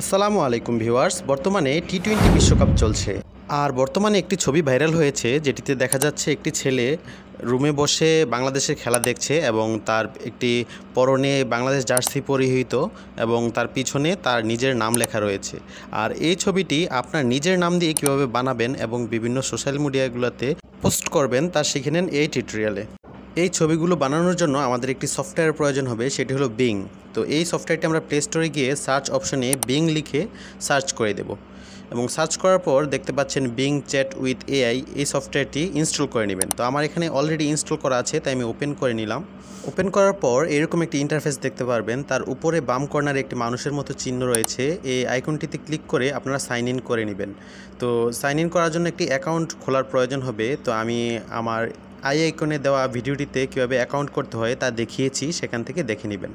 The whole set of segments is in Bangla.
আসসালামু আলাইকুম ভিউয়ার্স বর্তমানে টি টোয়েন্টি বিশ্বকাপ চলছে আর বর্তমানে একটি ছবি ভাইরাল হয়েছে যেটিতে দেখা যাচ্ছে একটি ছেলে রুমে বসে বাংলাদেশের খেলা দেখছে এবং তার একটি পরনে বাংলাদেশ জার্সি পরিহিত এবং তার পিছনে তার নিজের নাম লেখা রয়েছে আর এই ছবিটি আপনার নিজের নাম দিয়ে কিভাবে বানাবেন এবং বিভিন্ন সোশ্যাল মিডিয়াগুলোতে পোস্ট করবেন তা শিখে নেন এই টিউটোরিয়ালে এই ছবিগুলো বানানোর জন্য আমাদের একটি সফটওয়্যার প্রয়োজন হবে সেটি হলো বিং তো এই সফটওয়্যারটি আমরা প্লে স্টোরে গিয়ে সার্চ অপশনে বিং লিখে সার্চ করে দেব এবং সার্চ করার পর দেখতে পাচ্ছেন বিং চ্যাট উইথ এআই এই সফটওয়্যারটি ইনস্টল করে নেবেন তো আমার এখানে অলরেডি ইনস্টল করা আছে তাই আমি ওপেন করে নিলাম ওপেন করার পর এরকম একটি ইন্টারফেস দেখতে পারবেন তার উপরে বাম কর্নারে একটি মানুষের মতো চিহ্ন রয়েছে এই আইকনটিতে ক্লিক করে আপনারা সাইন ইন করে নেবেন তো সাইন ইন করার জন্য একটি অ্যাকাউন্ট খোলার প্রয়োজন হবে তো আমি আমার আই আইকনে দেওয়া ভিডিওটিতে কীভাবে অ্যাকাউন্ট করতে হয় তা দেখিয়েছি সেখান থেকে দেখে নেবেন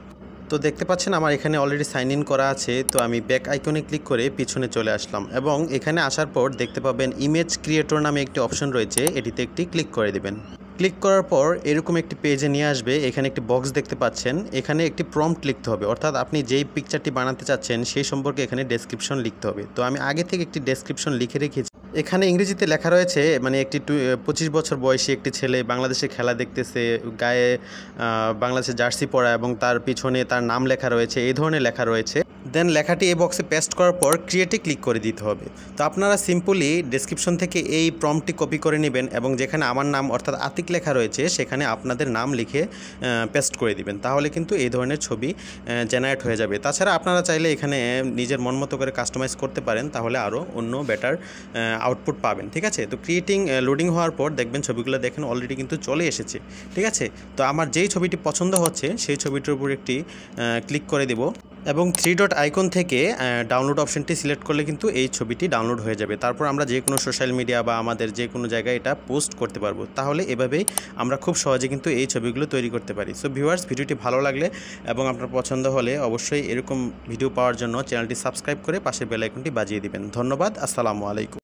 তো দেখতে পাচ্ছেন আমার এখানে অলরেডি সাইন ইন করা আছে তো আমি ব্যাক আইকনে ক্লিক করে পিছনে চলে আসলাম এবং এখানে আসার পর দেখতে পাবেন ইমেজ ক্রিয়েটর নামে একটি অপশন রয়েছে এটিতে একটি ক্লিক করে দেবেন ক্লিক করার পর এরকম একটি পেজে নিয়ে আসবে এখানে একটি বক্স দেখতে পাচ্ছেন এখানে একটি প্রম্পট লিখতে হবে অর্থাৎ আপনি যেই পিকচারটি বানাতে চাচ্ছেন সেই সম্পর্কে এখানে ডেসক্রিপশন লিখতে হবে তো আমি আগে থেকে একটি ডেসক্রিপশন লিখে রেখেছি এখানে ইংরেজিতে লেখা রয়েছে মানে একটি পঁচিশ বছর বয়সী একটি ছেলে বাংলাদেশে খেলা দেখতেছে গায়ে বাংলাদেশের জার্সি পরা এবং তার পিছনে তার নাম লেখা রয়েছে এই ধরনের লেখা রয়েছে দেন লেখাটি এই বক্সে পেস্ট করার পর ক্রিয়েটে ক্লিক করে দিতে হবে তো আপনারা সিম্পলি ডিসক্রিপশন থেকে এই প্রমটি কপি করে নেবেন এবং যেখানে আমার নাম অর্থাৎ আতিক লেখা রয়েছে সেখানে আপনাদের নাম লিখে পেস্ট করে দিবেন তাহলে কিন্তু এই ধরনের ছবি জেনারেট হয়ে যাবে তাছাড়া আপনারা চাইলে এখানে নিজের মন মতো করে কাস্টমাইজ করতে পারেন তাহলে আরও অন্য বেটার আউটপুট পাবেন ঠিক আছে তো ক্রিয়েটিং লোডিং হওয়ার পর দেখবেন ছবিগুলো দেখেন অলরেডি কিন্তু চলে এসেছে ঠিক আছে তো আমার যেই ছবিটি পছন্দ হচ্ছে সেই ছবিটির উপর একটি ক্লিক করে দেব এবং থ্রি ডট আইকন থেকে ডাউনলোড অপশনটি সিলেক্ট করলে কিন্তু এই ছবিটি ডাউনলোড হয়ে যাবে তারপর আমরা যে কোনো সোশ্যাল মিডিয়া বা আমাদের যে কোনো জায়গায় এটা পোস্ট করতে পারবো তাহলে এভাবেই আমরা খুব সহজে কিন্তু এই ছবিগুলো তৈরি করতে পারি সো ভিউয়ার্স ভিডিওটি ভালো লাগলে এবং আপনার পছন্দ হলে অবশ্যই এরকম ভিডিও পাওয়ার জন্য চ্যানেলটি সাবস্ক্রাইব করে পাশের বেলাইকনটি বাজিয়ে দিবেন ধন্যবাদ আসসালামু আলাইকুম